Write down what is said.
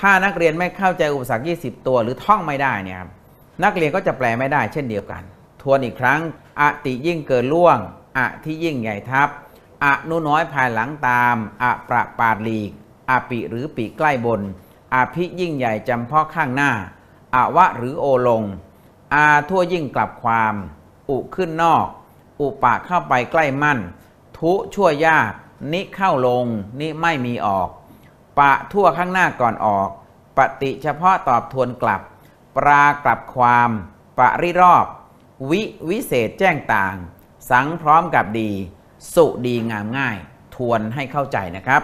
ถ้านักเรียนไม่เข้าใจอุปสรรค20 ตัวหรือท่องไม่ได้เนี่ยครับนักเรียนก็จะแปลไม่ได้ เช่นเดียวกันทวนอีกครั้งอติยิ่งเกิดล่วงอะที่ยิ่งใหญ่ทับอะนุน้อยภายหลังตามอะประปาดลีกอะปิหรือปีใกล้บนอะพิยิ่งใหญ่จำเพาะข้างหน้าอะวะหรือโอลง อาทั่วยิ่งกลับความ อุขึ้นนอก อุปะเข้าไปใกล้มั่น ทุชั่วยากนิเข้าลงนิไม่มีออกปะทั่วข้างหน้าก่อนออก ปฏิเฉพาะตอบทวนกลับ ปรากลับความปริรอบ วิวิเศษแจ้งต่าง สังพร้อมกับดี สุดีงามง่าย ทวนให้เข้าใจนะครับ